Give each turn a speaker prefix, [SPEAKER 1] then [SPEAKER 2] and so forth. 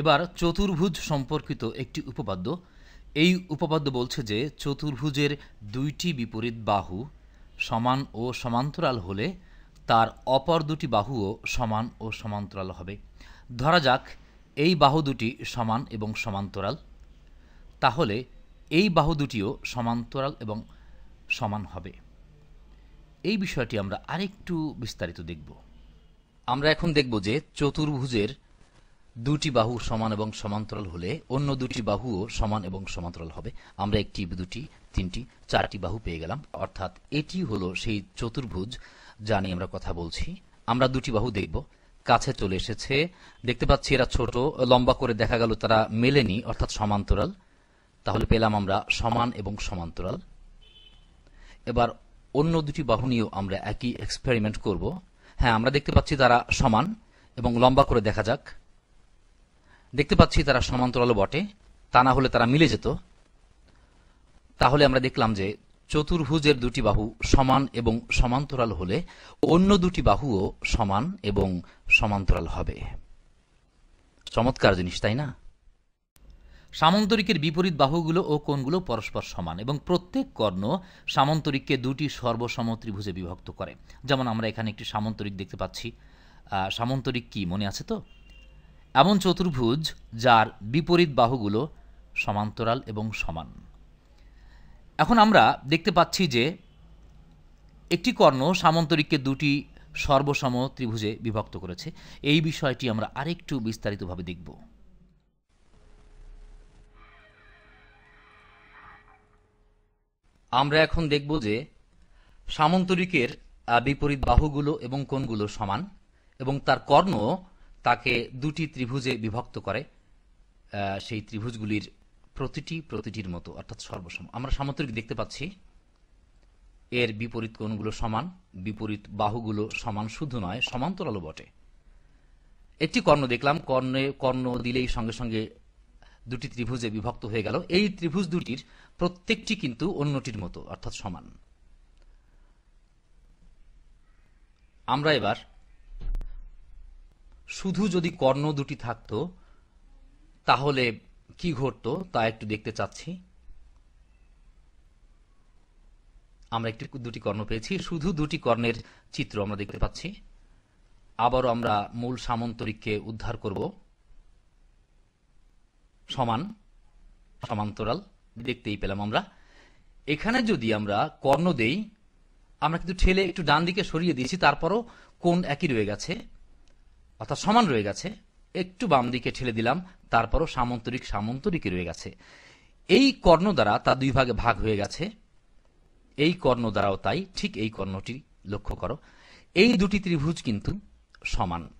[SPEAKER 1] এবার চতুর্ভুজ সম্পর্কিত একটি উপপাদ্য এই উপপাদ্য বলছে যে চতুর্ভুজের দুইটি বিপরীত বাহু সমান ও সমান্তরাল হলে তার অপর দুটি বাহুও সমান ও সমান্তরাল হবে ধরা যাক এই বাহু দুটি সমান এবং সমান্তরাল তাহলে এই বাহু দুটিও সমান্তরাল এবং সমান হবে এই বিষয়টি আমরা আরেকটু বিস্তারিত দেখব আমরা এখন দেখব যে চতুর্ভুজের দুটি বাহু সমান এবং সমান্তরাল হলে অন্য দুটি বাহুও সমান এবং সমান্তরাল হবে আমরা একটি দুটি তিনটি চারটি বাহু পেয়ে গেলাম অর্থাৎ এটি হলো সেই চতুর্ভুজ যা নিয়ে আমরা কথা বলছি আমরা দুটি বাহু দেখব কাছে চলে এসেছে দেখতে পাচ্ছি এরা ছোট লম্বা করে দেখা গেল তারা মেলেনি অর্থাৎ সমান্তরাল তাহলে পেলাম আমরা সমান এবং সমান্তরাল এবার অন্য দুটি বাহু নিয়েও আমরা একই এক্সপেরিমেন্ট করব হ্যাঁ আমরা দেখতে পাচ্ছি তারা সমান এবং লম্বা করে দেখা যাক দেখতে পাচ্ছি তারা সমান্তরাল বটে তা না হলে তারা মিলে যেত তাহলে আমরা দেখলাম যে চতুর্ভুজের দুটি বাহু সমান এবং সমান্তরাল হলে অন্য দুটি বাহুও সমান এবং সমান্তরাল হবে চমৎকার জিনিস তাই না সামন্তরিকের বিপরীত বাহুগুলো ও কোণগুলো পরস্পর সমান এবং প্রত্যেক কর্ণ সামন্তরিককে দুটি সর্বসম ত্রিভুজে বিভক্ত করে যেমন আমরা এখানে একটি সামন্তরিক দেখতে পাচ্ছি সামন্তরিক কি মনে আছে তো এমন চতুর্ভুজ যার বিপরীত বাহুগুলো সমান্তরাল এবং সমান এখন আমরা দেখতে পাচ্ছি যে একটি কর্ণ সামন্তরিককে দুটি সর্বসম ত্রিভুজে বিভক্ত করেছে এই বিষয়টি আমরা আরেকটু বিস্তারিতভাবে দেখব আমরা এখন দেখব যে সামন্তরিকের বিপরীত বাহুগুলো এবং কোণগুলো সমান এবং তার কর্ণ তাকে দুটি ত্রিভুজে বিভক্ত করে সেই ত্রিভুজগুলির প্রতিটি প্রতিটির মতো অর্থাৎ সর্বসম আমরা সামুদ্রিক দেখতে পাচ্ছি এর বিপরীত কোণগুলো সমান বিপরীত বাহুগুলো সমান শুধু নয় সমান্তরালও বটে একটি কর্ণ দেখলাম কর্ণে কর্ণ দিলেই সঙ্গে সঙ্গে দুটি ত্রিভুজে বিভক্ত হয়ে গেল এই ত্রিভুজ দুটির প্রত্যেকটি কিন্তু অন্যটির মতো অর্থাৎ সমান আমরা এবার শুধু যদি কর্ণ দুটি থাকত তাহলে কি ঘটত তা একটু দেখতে চাচ্ছি আমরা একটি দুটি কর্ণ পেয়েছি শুধু দুটি কর্ণের চিত্র আমরা দেখতে পাচ্ছি আবারও আমরা মূল সামন্তরিককে উদ্ধার করব সমান সমান্তরাল দেখতেই পেলাম আমরা এখানে যদি আমরা কর্ণ দেই আমরা কিন্তু ঠেলে একটু ডান দিকে সরিয়ে দিয়েছি তারপরও কোন একই রয়ে গেছে অর্থাৎ সমান রয়ে গেছে একটু বাম দিকে ঠেলে দিলাম তারপরও সামন্তরিক সামন্তরিক রয়ে গেছে এই কর্ণ দ্বারা তা দুই ভাগে ভাগ হয়ে গেছে এই কর্ণ দ্বারাও তাই ঠিক এই কর্ণটি লক্ষ্য করো এই দুটি ত্রিভুজ কিন্তু সমান